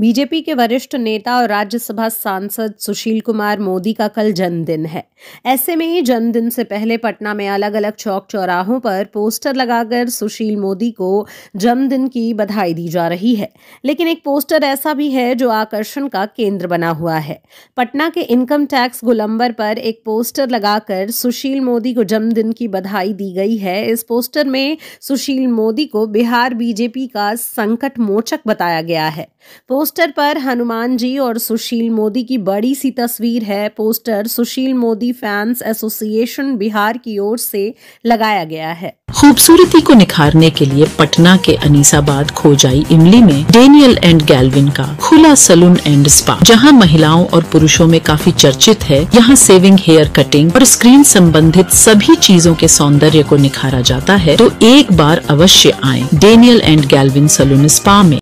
BJP के वरिष्ठ नेता और राज्यसभा सांसद सुशील कुमार मोदी का कल जन्मदिन है ऐसे में ही जन्मदिन से पहले पटना में अलग अलग चौक चौराहों पर पोस्टर लगाकर सुशील मोदी को जन्मदिन की बधाई दी जा रही है लेकिन एक पोस्टर ऐसा भी है जो आकर्षण का केंद्र बना हुआ है पटना के इनकम टैक्स गोलंबर पर एक पोस्टर लगाकर सुशील मोदी को जन्मदिन की बधाई दी गई है इस पोस्टर में सुशील मोदी को बिहार बीजेपी का संकट मोचक बताया गया है पोस्टर पर हनुमान जी और सुशील मोदी की बड़ी सी तस्वीर है poster Sushil Modi fans association Bihar की ओर से लगाया गया है खूबसूरती को निखारने के लिए पटना के अनीसाबाद खोजाई इमली में डेनियल एंड गैलविन का खुला सलून एंड स्पा जहां महिलाओं और पुरुषों में काफी चर्चित है यहां सेविंग हेयर कटिंग और स्क्रीन संबंधित सभी चीजों के सौंदर्य को निखारा जाता है तो एक बार अवश्य आए Daniel and Galvin salon spa में